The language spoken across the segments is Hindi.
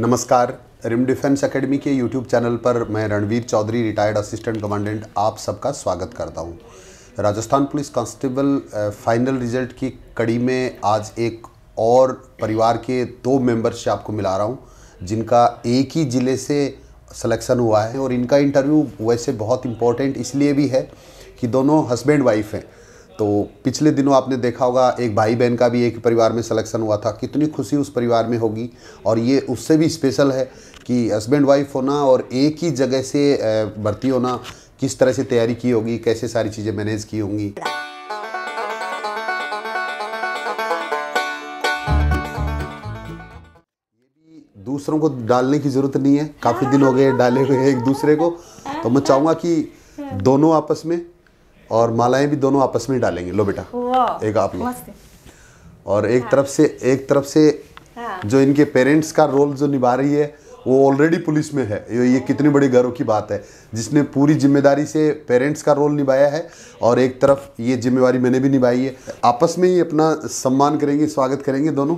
नमस्कार रिम डिफेंस एकेडमी के यूट्यूब चैनल पर मैं Ranveer Chaudhary retired assistant commandant आप सबका स्वागत करता हूं। Rajasthan police constable final result की कड़ी में आज एक और परिवार के दो मेंबर्स से आपको मिला रहा हूं, जिनका एक ही ज़िले से सिलेक्शन हुआ है और इनका इंटरव्यू वैसे बहुत इम्पोर्टेंट इसलिए भी है कि दोनों हस्बैंड वाइफ हैं तो पिछले दिनों आपने देखा होगा एक भाई बहन का भी एक परिवार में सिलेक्शन हुआ था कितनी खुशी उस परिवार में होगी और ये उससे भी स्पेशल है कि हस्बैंड वाइफ होना और एक ही जगह से भर्ती होना किस तरह से तैयारी की होगी कैसे सारी चीज़ें मैनेज की होंगी दूसरों को डालने की ज़रूरत नहीं है काफ़ी दिन हो गए डाले हुए एक दूसरे को तो मैं चाहूँगा कि दोनों आपस में और मालाएं भी दोनों आपस में डालेंगे लो बेटा एक आप लो और एक हाँ। तरफ से एक तरफ से हाँ। जो इनके पेरेंट्स का रोल जो निभा रही है वो ऑलरेडी पुलिस में है ये, ये कितनी बड़ी गर्व की बात है जिसने पूरी जिम्मेदारी से पेरेंट्स का रोल निभाया है और एक तरफ ये जिम्मेवारी मैंने भी निभाई है आपस में ही अपना सम्मान करेंगे स्वागत करेंगे दोनों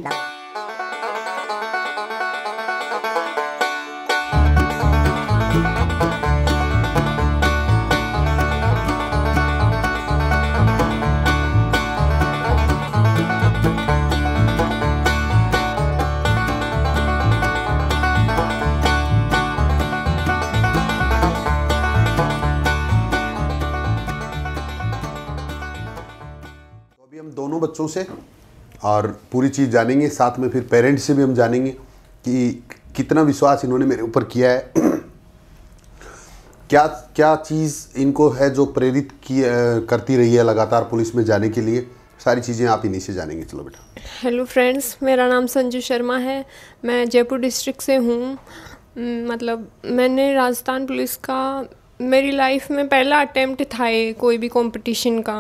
दोनों बच्चों से और पूरी चीज़ जानेंगे साथ में फिर पेरेंट्स से भी हम जानेंगे कि कितना विश्वास इन्होंने मेरे ऊपर किया है क्या क्या चीज़ इनको है जो प्रेरित की करती रही है लगातार पुलिस में जाने के लिए सारी चीज़ें आप इन्हीं से जानेंगे चलो बेटा हेलो फ्रेंड्स मेरा नाम संजू शर्मा है मैं जयपुर डिस्ट्रिक्ट से हूँ मतलब मैंने राजस्थान पुलिस का मेरी लाइफ में पहला अटेम्प्ट था कोई भी कंपटीशन का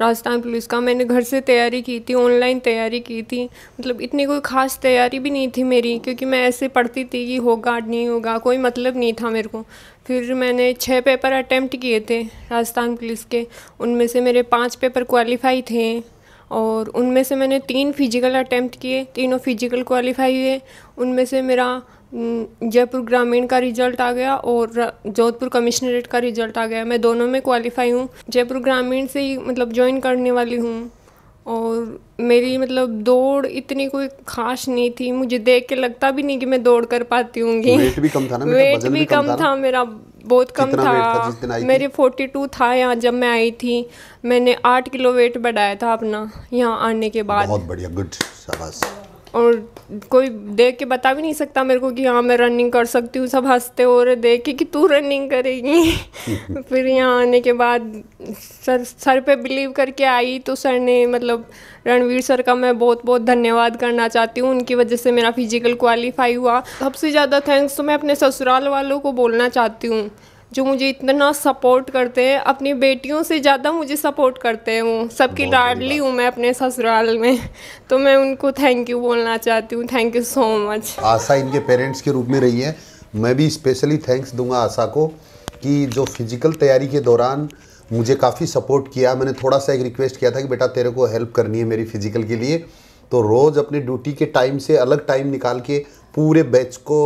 राजस्थान पुलिस का मैंने घर से तैयारी की थी ऑनलाइन तैयारी की थी मतलब इतनी कोई ख़ास तैयारी भी नहीं थी मेरी क्योंकि मैं ऐसे पढ़ती थी कि होगा नहीं होगा कोई मतलब नहीं था मेरे को फिर मैंने छः पेपर अटैम्प्ट किए थे राजस्थान पुलिस के उनमें से मेरे पाँच पेपर क्वालिफाई थे और उनमें से मैंने तीन फिजिकल अटैम्प्ट किए तीनों फिजिकल क्वालिफाई हुए उनमें से मेरा हम्म, जयपुर ग्रामीण का रिजल्ट आ गया और जोधपुर कमिश्नरेट का रिजल्ट आ गया मैं दोनों में क्वालिफाई हूँ जयपुर ग्रामीण से ही मतलब ज्वाइन करने वाली हूँ और मेरी मतलब दौड़ इतनी कोई खास नहीं थी मुझे देख के लगता भी नहीं कि मैं दौड़ कर पाती हूँ वेट भी कम था ना वेट भी, भी कम था, था मेरा बहुत कम था, था मेरे फोर्टी टू था यहाँ जब मैं आई थी मैंने आठ किलो वेट बढ़ाया था अपना यहाँ आने के बाद बहुत बढ़िया गुड शाबाश और कोई देख के बता भी नहीं सकता मेरे को कि हाँ मैं रनिंग कर सकती हूँ सब हंसते हो रहे देख के कि तू रनिंग करेगी फिर यहाँ आने के बाद सर सर पे बिलीव करके आई तो सर ने मतलब रणवीर सर का मैं बहुत बहुत धन्यवाद करना चाहती हूँ उनकी वजह से मेरा फिजिकल क्वालिफाई हुआ सबसे ज़्यादा थैंक्स तो मैं अपने ससुराल वालों को बोलना चाहती हूँ जो मुझे इतना सपोर्ट करते हैं अपनी बेटियों से ज़्यादा मुझे सपोर्ट करते हैं वो सबकी लाडली हूँ मैं अपने ससुराल में तो मैं उनको थैंक यू बोलना चाहती हूँ thank you so much Asha इनके पेरेंट्स के रूप में रही है मैं भी स्पेशली थैंक्स दूंगा आशा को कि जो फिजिकल तैयारी के दौरान मुझे काफ़ी सपोर्ट किया मैंने थोड़ा सा एक रिक्वेस्ट किया था कि बेटा तेरे को हेल्प करनी है मेरी फिज़िकल के लिए तो रोज़ अपने ड्यूटी के टाइम से अलग टाइम निकाल के पूरे बैच को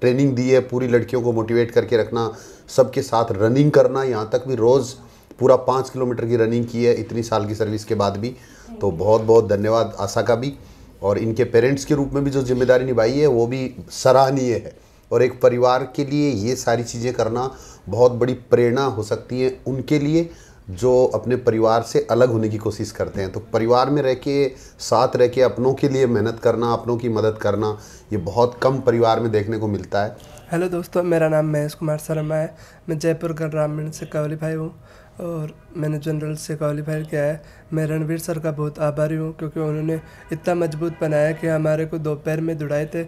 ट्रेनिंग दी है पूरी लड़कियों को मोटिवेट करके रखना सबके साथ रनिंग करना यहाँ तक भी रोज़ पूरा पाँच किलोमीटर की रनिंग की है इतनी साल की सर्विस के बाद भी तो बहुत बहुत धन्यवाद आशा का भी और इनके पेरेंट्स के रूप में भी जो जिम्मेदारी निभाई है वो भी सराहनीय है और एक परिवार के लिए ये सारी चीज़ें करना बहुत बड़ी प्रेरणा हो सकती है उनके लिए जो अपने परिवार से अलग होने की कोशिश करते हैं तो परिवार में रह के साथ रह के अपनों के लिए मेहनत करना अपनों की मदद करना ये बहुत कम परिवार में देखने को मिलता है हेलो दोस्तों मेरा नाम महेश कुमार शर्मा है मैं जयपुर ग्रामीण से क्वालिफाई हूँ और मैंने जनरल से क्वालिफाई किया है मैं रणवीर सर का बहुत आभारी हूँ क्योंकि उन्होंने इतना मजबूत बनाया कि हमारे को दोपहर में दौड़ाए थे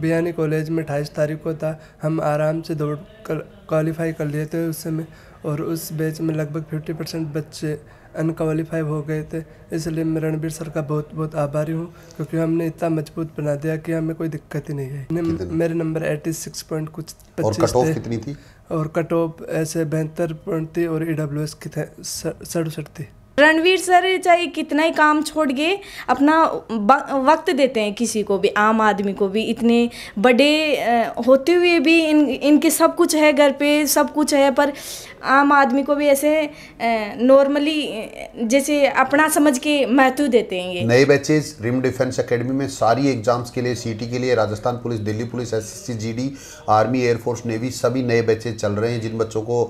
बियानी कॉलेज में अठाईस तारीख को था हम आराम से दौड़ कर क्वालिफाई कर लिए थे उस समय और उस बैच में लगभग फिफ्टी परसेंट बच्चे अनक्वालीफाई हो गए थे इसलिए मैं रणबीर सर का बहुत बहुत आभारी हूँ क्योंकि हमने इतना मजबूत बना दिया कि हमें कोई दिक्कत ही नहीं है मेरे नंबर एटी सिक्स पॉइंट कुछ पच्चीस थे थी और कट ऑफ ऐसे बेहतर पॉइंट थी और ई डब्ल्यू एस की सड़सठ थी रणवीर सर चाहे कितना ही काम छोड़ गए अपना वक्त देते हैं किसी को भी आम आदमी को भी इतने बड़े होते हुए भी इन इनके सब कुछ है घर पे सब कुछ है पर आम आदमी को भी ऐसे नॉर्मली जैसे अपना समझ के महत्व देते हैं ये नए बैचेज रिम डिफेंस एकेडमी में सारी एग्जाम्स के लिए सीटी के लिए Rajasthan police Delhi police S S army air force navy सभी नए बैचेज चल रहे हैं जिन बच्चों को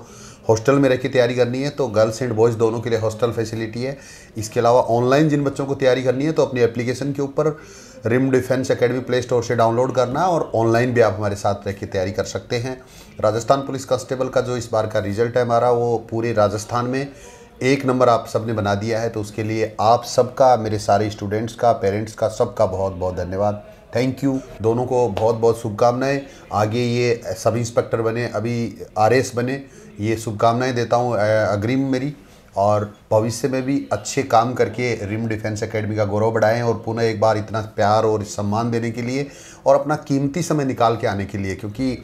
हॉस्टल में रह के तैयारी करनी है तो गर्ल्स एंड बॉयज़ दोनों के लिए हॉस्टल फैसिलिटी है इसके अलावा ऑनलाइन जिन बच्चों को तैयारी करनी है तो अपनी एप्लीकेशन के ऊपर Rim defence academy play store से डाउनलोड करना और ऑनलाइन भी आप हमारे साथ रह के तैयारी कर सकते हैं राजस्थान पुलिस कांस्टेबल का जो इस बार का रिजल्ट है हमारा वो पूरे राजस्थान में एक नंबर आप सब ने बना दिया है तो उसके लिए आप सबका मेरे सारे स्टूडेंट्स का पेरेंट्स का सबका बहुत बहुत धन्यवाद थैंक यू दोनों को बहुत बहुत शुभकामनाएं आगे ये सब इंस्पेक्टर बने अभी आर बने ये शुभकामनाएं देता हूँ अग्रिम मेरी और भविष्य में भी अच्छे काम करके रिम डिफेंस एकेडमी का गौरव बढ़ाएं और पुनः एक बार इतना प्यार और सम्मान देने के लिए और अपना कीमती समय निकाल के आने के लिए क्योंकि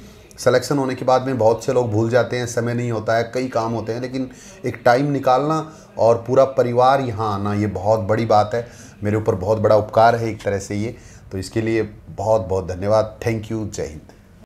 सिलेक्शन होने के बाद में बहुत से लोग भूल जाते हैं समय नहीं होता है कई काम होते हैं लेकिन एक टाइम निकालना और पूरा परिवार यहाँ आना ये बहुत बड़ी बात है मेरे ऊपर बहुत बड़ा उपकार है एक तरह से ये तो इसके लिए बहुत बहुत धन्यवाद थैंक यू जय हिंद